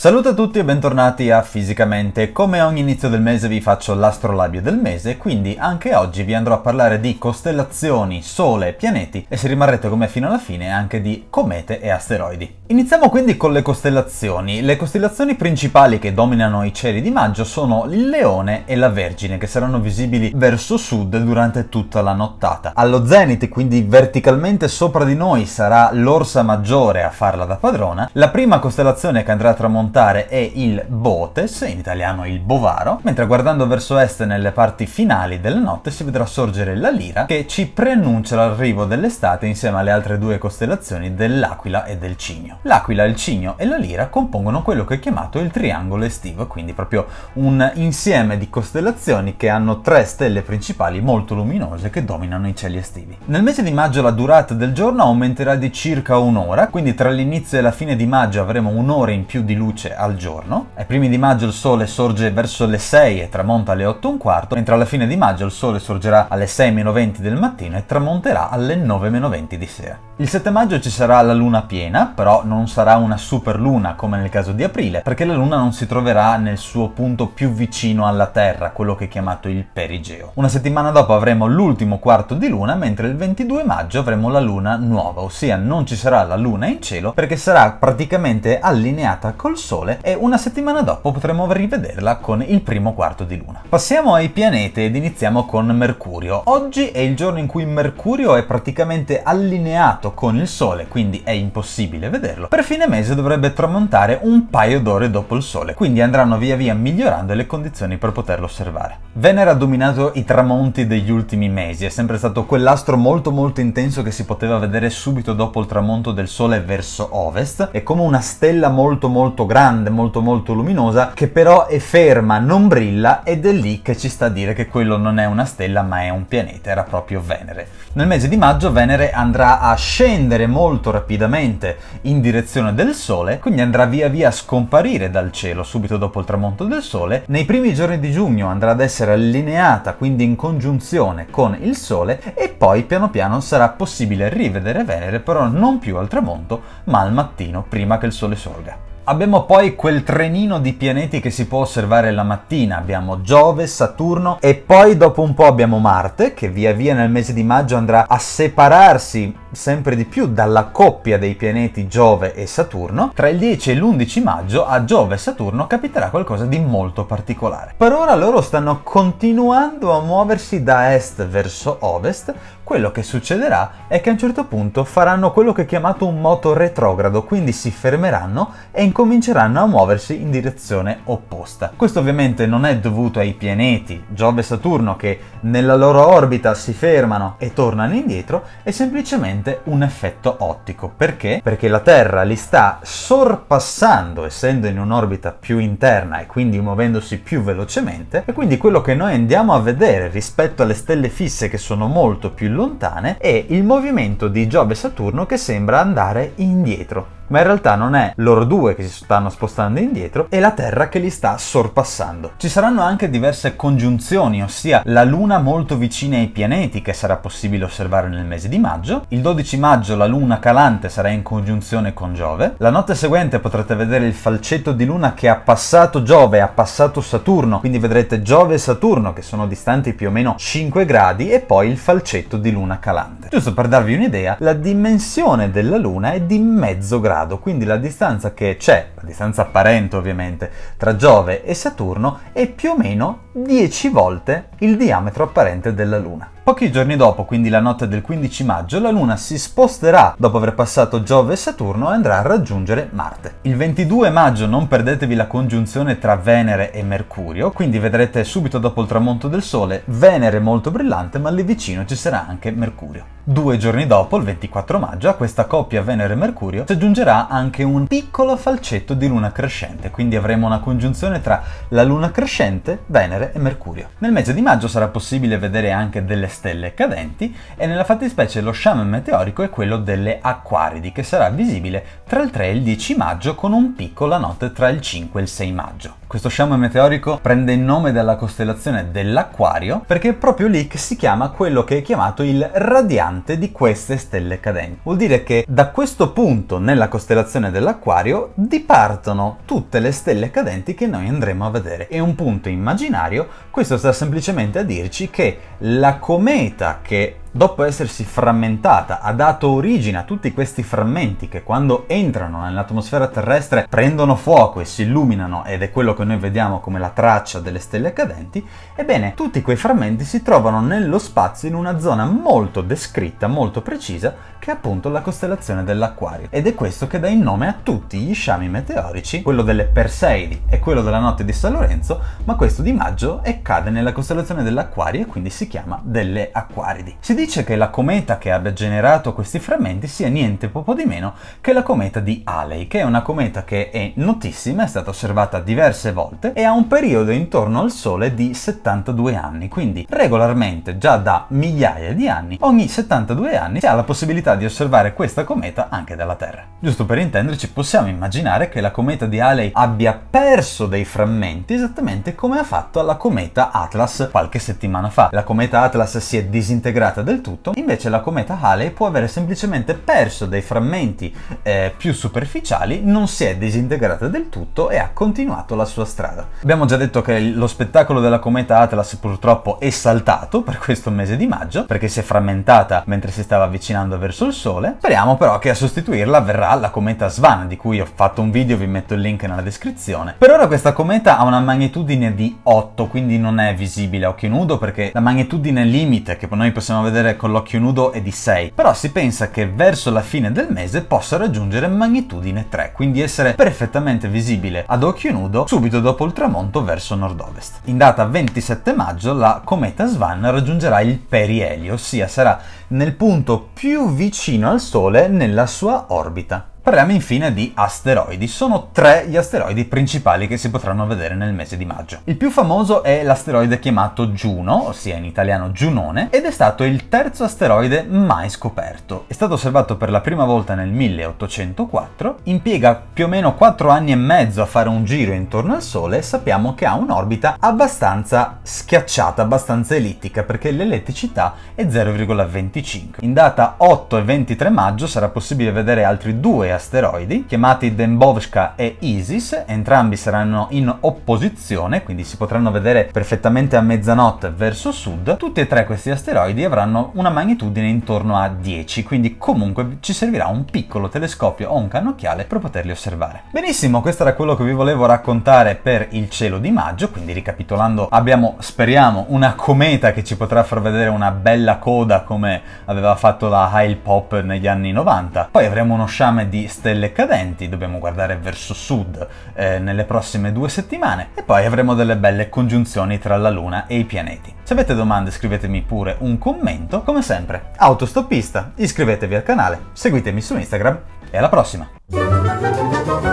Saluto a tutti e bentornati a Fisicamente. Come ogni inizio del mese vi faccio l'astrolabio del mese, quindi anche oggi vi andrò a parlare di costellazioni, sole, pianeti e se rimarrete con me fino alla fine anche di comete e asteroidi. Iniziamo quindi con le costellazioni. Le costellazioni principali che dominano i cieli di maggio sono il Leone e la Vergine, che saranno visibili verso sud durante tutta la nottata. Allo zenith, quindi verticalmente sopra di noi, sarà l'Orsa Maggiore a farla da padrona. La prima costellazione che andrà a tramontare montare è il Botes, in italiano il Bovaro, mentre guardando verso est nelle parti finali della notte si vedrà sorgere la Lira che ci preannuncia l'arrivo dell'estate insieme alle altre due costellazioni dell'Aquila e del Cigno. L'Aquila, il Cigno e la Lira compongono quello che è chiamato il triangolo estivo, quindi proprio un insieme di costellazioni che hanno tre stelle principali molto luminose che dominano i cieli estivi. Nel mese di maggio la durata del giorno aumenterà di circa un'ora, quindi tra l'inizio e la fine di maggio avremo un'ora in più di luce luce al giorno. Ai primi di maggio il sole sorge verso le 6 e tramonta alle 8 e un quarto, mentre alla fine di maggio il sole sorgerà alle 6 meno 20 del mattino e tramonterà alle 9 meno 20 di sera. Il 7 maggio ci sarà la luna piena, però non sarà una super luna come nel caso di aprile, perché la luna non si troverà nel suo punto più vicino alla Terra, quello che è chiamato il perigeo. Una settimana dopo avremo l'ultimo quarto di luna, mentre il 22 maggio avremo la luna nuova, ossia non ci sarà la luna in cielo perché sarà praticamente allineata col sole Sole e una settimana dopo potremo rivederla con il primo quarto di luna. Passiamo ai pianeti ed iniziamo con Mercurio. Oggi è il giorno in cui Mercurio è praticamente allineato con il Sole, quindi è impossibile vederlo. Per fine mese dovrebbe tramontare un paio d'ore dopo il Sole, quindi andranno via via migliorando le condizioni per poterlo osservare. Venere ha dominato i tramonti degli ultimi mesi, è sempre stato quell'astro molto molto intenso che si poteva vedere subito dopo il tramonto del Sole verso ovest, è come una stella molto molto grande grande, molto molto luminosa, che però è ferma, non brilla ed è lì che ci sta a dire che quello non è una stella ma è un pianeta, era proprio Venere. Nel mese di maggio Venere andrà a scendere molto rapidamente in direzione del Sole, quindi andrà via via a scomparire dal cielo subito dopo il tramonto del Sole. Nei primi giorni di giugno andrà ad essere allineata, quindi in congiunzione con il Sole, e poi piano piano sarà possibile rivedere Venere, però non più al tramonto, ma al mattino prima che il Sole sorga. Abbiamo poi quel trenino di pianeti che si può osservare la mattina, abbiamo Giove, Saturno e poi dopo un po' abbiamo Marte che via via nel mese di maggio andrà a separarsi sempre di più dalla coppia dei pianeti Giove e Saturno, tra il 10 e l'11 maggio a Giove e Saturno capiterà qualcosa di molto particolare. Per ora loro stanno continuando a muoversi da est verso ovest, quello che succederà è che a un certo punto faranno quello che è chiamato un moto retrogrado, quindi si fermeranno e incominceranno a muoversi in direzione opposta. Questo ovviamente non è dovuto ai pianeti Giove e Saturno che nella loro orbita si fermano e tornano indietro, è semplicemente semplicemente un effetto ottico. Perché? Perché la Terra li sta sorpassando, essendo in un'orbita più interna e quindi muovendosi più velocemente, e quindi quello che noi andiamo a vedere rispetto alle stelle fisse che sono molto più lontane è il movimento di Giove e Saturno che sembra andare indietro ma in realtà non è loro due che si stanno spostando indietro, è la Terra che li sta sorpassando. Ci saranno anche diverse congiunzioni, ossia la Luna molto vicina ai pianeti che sarà possibile osservare nel mese di maggio, il 12 maggio la Luna calante sarà in congiunzione con Giove, la notte seguente potrete vedere il falcetto di Luna che ha passato Giove, ha passato Saturno, quindi vedrete Giove e Saturno che sono distanti più o meno 5 gradi e poi il falcetto di Luna calante. Giusto per darvi un'idea, la dimensione della Luna è di mezzo grado grado, quindi la distanza che c'è, la distanza apparente ovviamente, tra Giove e Saturno è più o meno 10 volte il diametro apparente della Luna. Pochi giorni dopo, quindi la notte del 15 maggio, la Luna si sposterà dopo aver passato Giove e Saturno e andrà a raggiungere Marte. Il 22 maggio non perdetevi la congiunzione tra Venere e Mercurio, quindi vedrete subito dopo il tramonto del Sole Venere molto brillante, ma lì vicino ci sarà anche Mercurio. Due giorni dopo, il 24 maggio, a questa coppia Venere-Mercurio si aggiungerà anche un piccolo falcetto di luna crescente, quindi avremo una congiunzione tra la luna crescente, Venere e Mercurio. Nel mese di maggio sarà possibile vedere anche delle stelle cadenti e nella fattispecie lo sciame meteorico è quello delle Acquaridi che sarà visibile tra il 3 e il 10 maggio con un picco la notte tra il 5 e il 6 maggio. Questo sciame meteorico prende il nome dalla costellazione dell'Aquario perché è proprio lì che si chiama quello che è chiamato il radiante di queste stelle cadenti. Vuol dire che da questo punto nella costellazione dell'Aquario dipartono tutte le stelle cadenti che noi andremo a vedere. È un punto immaginario, questo sta semplicemente a dirci che la cometa che dopo essersi frammentata, ha dato origine a tutti questi frammenti che quando entrano nell'atmosfera terrestre prendono fuoco e si illuminano ed è quello che noi vediamo come la traccia delle stelle cadenti, ebbene tutti quei frammenti si trovano nello spazio in una zona molto descritta, molto precisa, che è appunto la costellazione dell'Aquario. Ed è questo che dà il nome a tutti gli sciami meteorici, quello delle Perseidi e quello della notte di San Lorenzo, ma questo di maggio e cade nella costellazione dell'Aquario e quindi si chiama delle Acquaridi. Si dice che la cometa che abbia generato questi frammenti sia niente poco di meno che la cometa di Halley, che è una cometa che è notissima, è stata osservata diverse volte e ha un periodo intorno al Sole di 72 anni, quindi regolarmente già da migliaia di anni, ogni 72 anni si ha la possibilità di osservare questa cometa anche dalla Terra. Giusto per intenderci, possiamo immaginare che la cometa di Halley abbia perso dei frammenti esattamente come ha fatto la cometa Atlas qualche settimana fa. La cometa Atlas si è disintegrata del tutto, invece la cometa Halley può avere semplicemente perso dei frammenti eh, più superficiali, non si è disintegrata del tutto e ha continuato la sua strada. Abbiamo già detto che lo spettacolo della cometa Atlas purtroppo è saltato per questo mese di maggio, perché si è frammentata mentre si stava avvicinando verso il Sole. Speriamo però che a sostituirla verrà la cometa Svan, di cui ho fatto un video, vi metto il link nella descrizione. Per ora questa cometa ha una magnitudine di 8, quindi non è visibile a occhio nudo perché la magnitudine limite che noi possiamo vedere vedere con l'occhio nudo è di 6, però si pensa che verso la fine del mese possa raggiungere magnitudine 3, quindi essere perfettamente visibile ad occhio nudo subito dopo il tramonto verso nord-ovest. In data 27 maggio la cometa Svan raggiungerà il perielio, ossia sarà nel punto più vicino al Sole nella sua orbita. Parliamo infine di asteroidi. Sono tre gli asteroidi principali che si potranno vedere nel mese di maggio. Il più famoso è l'asteroide chiamato Juno, ossia in italiano Giunone, ed è stato il terzo asteroide mai scoperto. È stato osservato per la prima volta nel 1804, impiega più o meno 4 anni e mezzo a fare un giro intorno al Sole e sappiamo che ha un'orbita abbastanza schiacciata, abbastanza ellittica, perché l'elettricità è 0,25. In data 8 e 23 maggio sarà possibile vedere altri due asteroidi, chiamati Dembovska e Isis, entrambi saranno in opposizione, quindi si potranno vedere perfettamente a mezzanotte verso sud. Tutti e tre questi asteroidi avranno una magnitudine intorno a 10, quindi comunque ci servirà un piccolo telescopio o un cannocchiale per poterli osservare. Benissimo, questo era quello che vi volevo raccontare per il cielo di maggio, quindi ricapitolando abbiamo, speriamo, una cometa che ci potrà far vedere una bella coda come aveva fatto la Hale Pop negli anni 90, poi avremo uno sciame di di stelle cadenti, dobbiamo guardare verso sud eh, nelle prossime due settimane e poi avremo delle belle congiunzioni tra la Luna e i pianeti. Se avete domande scrivetemi pure un commento, come sempre autostoppista, iscrivetevi al canale, seguitemi su Instagram e alla prossima!